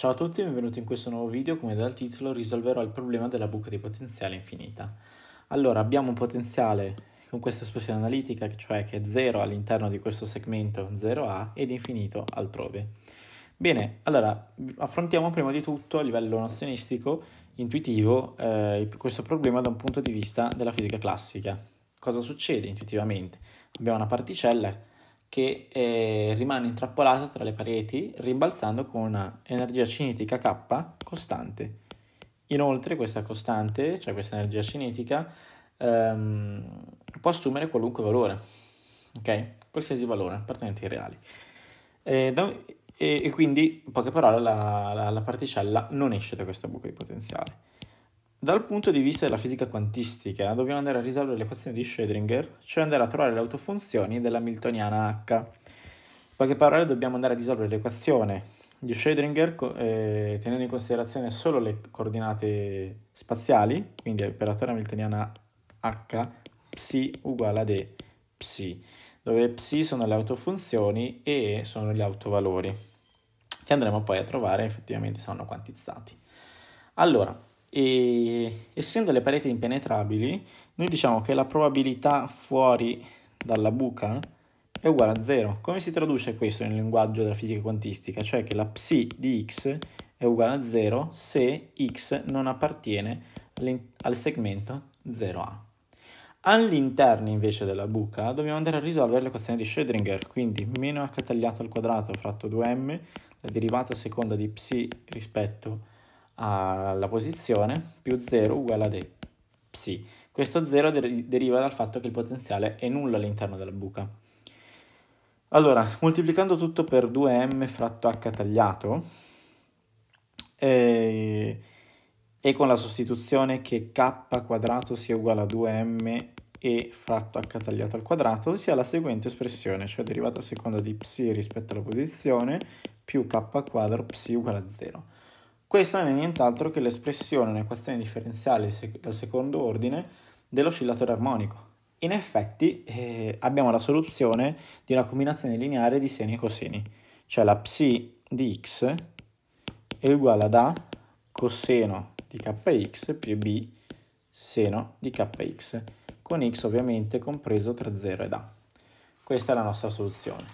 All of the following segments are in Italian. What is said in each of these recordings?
Ciao a tutti e benvenuti in questo nuovo video, come dal titolo risolverò il problema della buca di potenziale infinita. Allora abbiamo un potenziale con questa espressione analitica, cioè che è 0 all'interno di questo segmento 0a ed infinito altrove. Bene, allora affrontiamo prima di tutto a livello nozionistico, intuitivo, eh, questo problema da un punto di vista della fisica classica. Cosa succede intuitivamente? Abbiamo una particella che eh, rimane intrappolata tra le pareti rimbalzando con una energia cinetica K costante. Inoltre questa costante, cioè questa energia cinetica, ehm, può assumere qualunque valore, ok? Qualsiasi valore appartenenti ai reali. E, da, e, e quindi, in poche parole, la, la, la particella non esce da questo buco di potenziale. Dal punto di vista della fisica quantistica, dobbiamo andare a risolvere l'equazione di Schrödinger, cioè andare a trovare le autofunzioni della Miltoniana H. In poche parole, dobbiamo andare a risolvere l'equazione di Schrödinger eh, tenendo in considerazione solo le coordinate spaziali, quindi l'operatore Miltoniana H, psi uguale ad E psi, dove psi sono le autofunzioni e E sono gli autovalori, che andremo poi a trovare effettivamente saranno quantizzati. Allora, e essendo le pareti impenetrabili, noi diciamo che la probabilità fuori dalla buca è uguale a zero. Come si traduce questo nel linguaggio della fisica quantistica? Cioè che la psi di x è uguale a zero se x non appartiene al segmento 0a. All'interno invece della buca dobbiamo andare a risolvere l'equazione di Schrödinger, quindi meno h tagliato al quadrato fratto 2m, la derivata seconda di psi rispetto a alla posizione più 0 uguale ad e psi. Questo 0 der deriva dal fatto che il potenziale è nullo all'interno della buca. Allora, moltiplicando tutto per 2m fratto h tagliato e, eh, e con la sostituzione che k quadrato sia uguale a 2m e fratto h tagliato al quadrato si ha la seguente espressione, cioè derivata a seconda di psi rispetto alla posizione più k quadro psi uguale a 0. Questa non è nient'altro che l'espressione un'equazione differenziale del secondo ordine dell'oscillatore armonico. In effetti eh, abbiamo la soluzione di una combinazione lineare di seni e coseni, cioè la psi di x è uguale ad a coseno di kx più b seno di kx, con x ovviamente compreso tra 0 ed a. Questa è la nostra soluzione.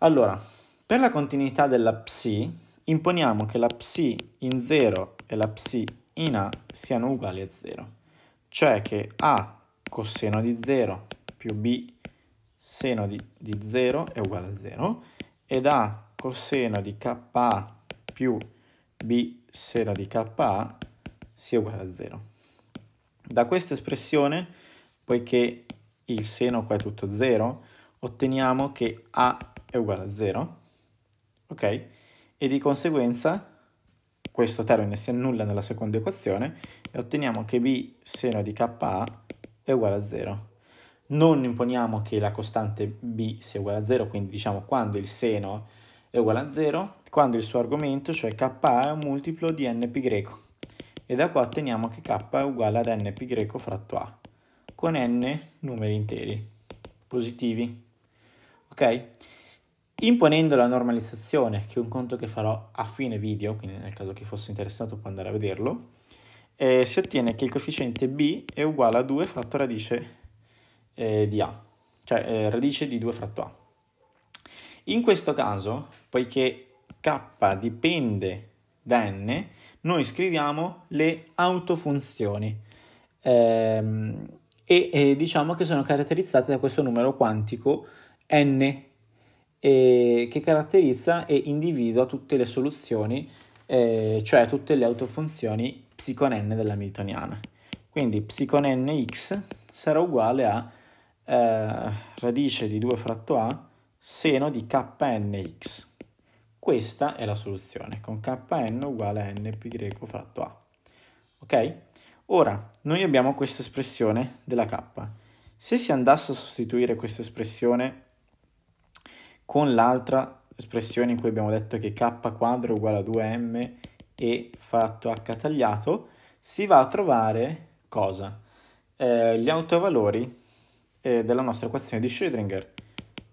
Allora, per la continuità della psi, imponiamo che la psi in 0 e la psi in A siano uguali a 0, cioè che A coseno di 0 più B seno di, 0 è uguale a 0 ed A coseno di KA più B seno di KA sia uguale a 0. Da questa espressione, poiché il seno qua è tutto 0, otteniamo che A è uguale a 0, ok? e di conseguenza questo termine si annulla nella seconda equazione e otteniamo che b seno di ka è uguale a 0. Non imponiamo che la costante b sia uguale a 0, quindi diciamo quando il seno è uguale a 0, quando il suo argomento, cioè kA, è un multiplo di nπ. E da qua otteniamo che k è uguale ad nπ fratto a, con n numeri interi positivi. Ok? Imponendo la normalizzazione, che è un conto che farò a fine video, quindi nel caso che fosse interessato può andare a vederlo, eh, si ottiene che il coefficiente b è uguale a 2 fratto radice eh, di a, cioè eh, radice di 2 fratto a. In questo caso, poiché k dipende da n, noi scriviamo le autofunzioni ehm, e, e diciamo che sono caratterizzate da questo numero quantico n e che caratterizza e individua tutte le soluzioni, eh, cioè tutte le autofunzioni della Miltoniana. Quindi psiconenne x sarà uguale a eh, radice di 2 fratto a seno di knx. Questa è la soluzione, con kn uguale a n nπ fratto a. Ok? Ora, noi abbiamo questa espressione della k. Se si andasse a sostituire questa espressione con l'altra espressione in cui abbiamo detto che k quadro uguale a 2m e fratto h tagliato, si va a trovare cosa? Eh, gli autovalori eh, della nostra equazione di Schrödinger,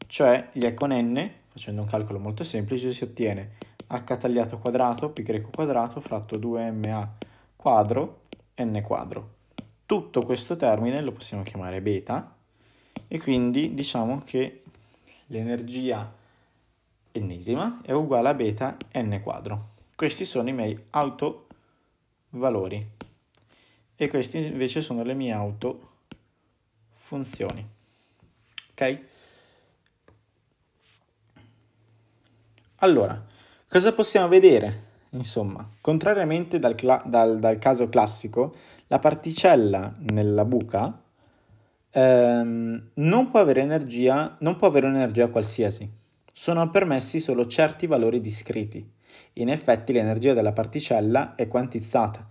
cioè gli e con n, facendo un calcolo molto semplice, si ottiene h tagliato quadrato più greco quadrato fratto 2ma quadro n quadro. Tutto questo termine lo possiamo chiamare beta e quindi diciamo che l'energia ennesima è uguale a beta n quadro. Questi sono i miei autovalori e queste invece sono le mie autofunzioni. Ok? Allora, cosa possiamo vedere? Insomma, contrariamente dal, dal, dal caso classico, la particella nella buca ehm, non, può avere energia, non può avere un'energia qualsiasi. Sono permessi solo certi valori discreti. In effetti l'energia della particella è quantizzata.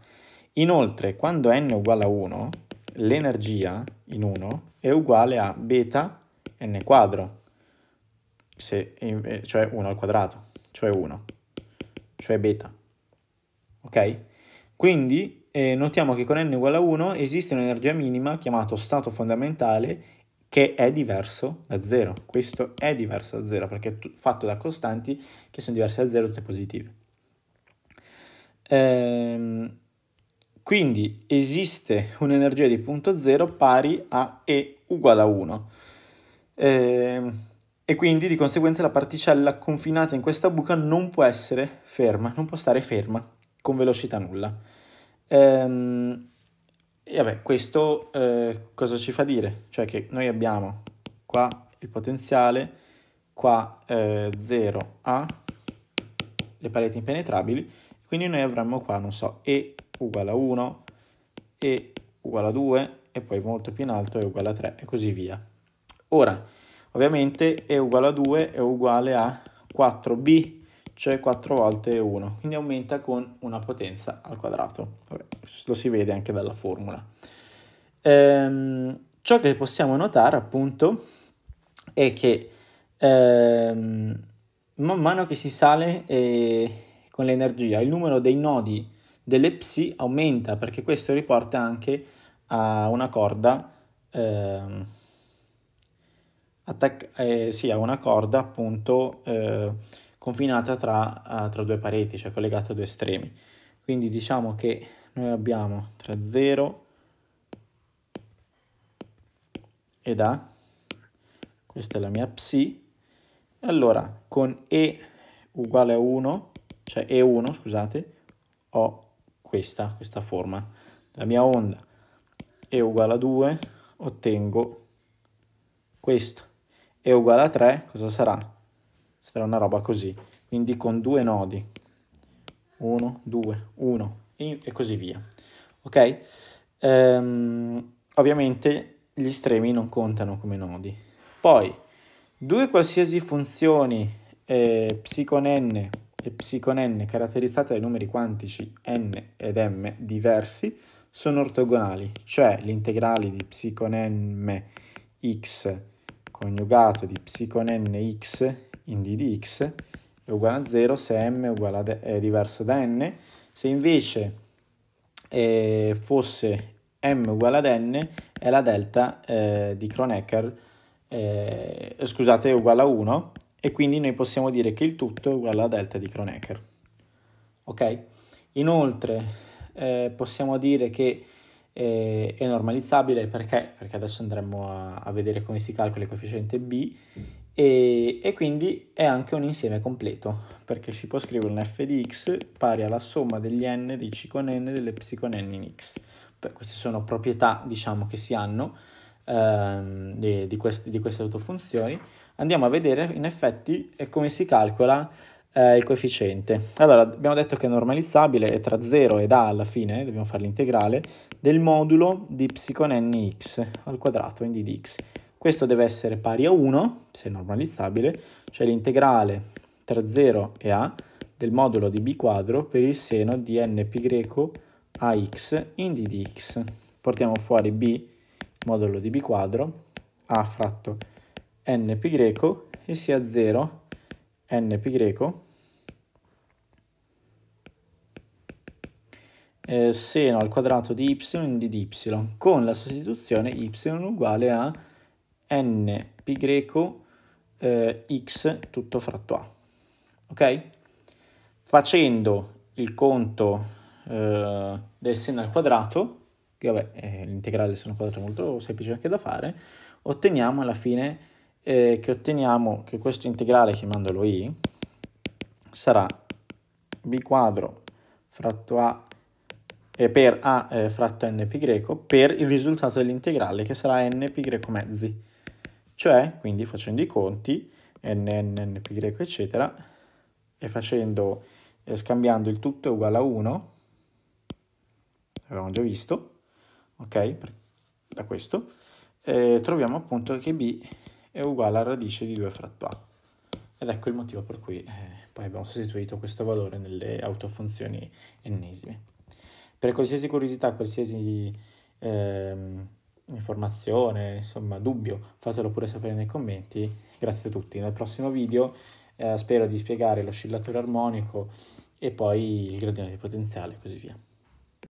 Inoltre, quando n è uguale a 1, l'energia in 1 è uguale a beta n quadro, se, eh, cioè 1 al quadrato, cioè 1, cioè beta. Ok? Quindi eh, notiamo che con n uguale a 1 esiste un'energia minima chiamato stato fondamentale che è diverso da 0. Questo è diverso da 0 perché è fatto da costanti che sono diverse da 0, tutte positive. Ehm, quindi esiste un'energia di punto 0 pari a E uguale a 1. Ehm, e quindi di conseguenza la particella confinata in questa buca non può essere ferma, non può stare ferma con velocità nulla. Ehm, e vabbè, questo eh, cosa ci fa dire? Cioè che noi abbiamo qua il potenziale, qua 0A, eh, le pareti impenetrabili, quindi noi avremmo qua, non so, E uguale a 1, E uguale a 2, e poi molto più in alto E uguale a 3, e così via. Ora, ovviamente E uguale a 2 è uguale a 4B cioè 4 volte 1, quindi aumenta con una potenza al quadrato. Vabbè, lo si vede anche dalla formula. Ehm, ciò che possiamo notare appunto è che ehm, man mano che si sale eh, con l'energia il numero dei nodi delle psi aumenta perché questo riporta anche a una corda ehm, attac- eh, sì, a una corda appunto eh, confinata tra, uh, tra due pareti, cioè collegata a due estremi. Quindi diciamo che noi abbiamo tra 0 ed A, questa è la mia psi, allora con E uguale a 1, cioè E1 scusate, ho questa, questa forma. La mia onda E uguale a 2, ottengo questo. E uguale a 3, cosa sarà? sarà una roba così, quindi con due nodi, 1, 2, 1 e così via. Ok? Ehm, ovviamente gli estremi non contano come nodi. Poi, due qualsiasi funzioni eh, psi n e psi n caratterizzate dai numeri quantici n ed m diversi sono ortogonali, cioè l'integrale di psi n x coniugato di psi n x in D di x è uguale a 0 se m è, uguale ad, è diverso da n. Se invece eh, fosse m uguale ad n è la delta eh, di Kronecker, eh, scusate, è uguale a 1 e quindi noi possiamo dire che il tutto è uguale a delta di Kronecker. Ok? Inoltre eh, possiamo dire che eh, è normalizzabile perché? perché adesso andremo a, a, vedere come si calcola il coefficiente b e, e, quindi è anche un insieme completo perché si può scrivere un f di x pari alla somma degli n di c con n delle dell'epsi con n in x. Beh, queste sono proprietà diciamo che si hanno ehm, di, di, queste, di queste autofunzioni. Andiamo a vedere in effetti come si calcola eh, il coefficiente. Allora, abbiamo detto che è normalizzabile, è tra 0 ed a alla fine, dobbiamo fare l'integrale, del modulo di y con n x al quadrato, quindi di x. Questo deve essere pari a 1, se normalizzabile, cioè l'integrale tra 0 e a del modulo di b quadro per il seno di nπ ax in d di x. Portiamo fuori b, modulo di b quadro, a fratto greco, e sia 0 nπ eh, seno al quadrato di y di dy con la sostituzione y uguale a n nπy eh, x tutto fratto a. Ok? Facendo il conto eh, del seno al quadrato, che vabbè, eh, l'integrale del seno al quadrato è molto semplice anche da fare, otteniamo alla fine eh, che otteniamo che questo integrale chiamandolo i sarà b quadro fratto a eh, per a eh, fratto greco per il risultato dell'integrale che sarà n greco mezzi cioè quindi facendo i conti, n, n, pi greco eccetera, e facendo, eh, scambiando il tutto è uguale a 1, l'abbiamo già visto, ok, da questo, eh, troviamo appunto che b è uguale alla radice di 2 fratto a. Ed ecco il motivo per cui eh, poi abbiamo sostituito questo valore nelle autofunzioni ennesime. Per qualsiasi curiosità, qualsiasi... Ehm, informazione, insomma dubbio, fatelo pure sapere nei commenti. Grazie a tutti. Nel prossimo video eh, spero di spiegare l'oscillatore armonico e poi il gradiente potenziale e così via.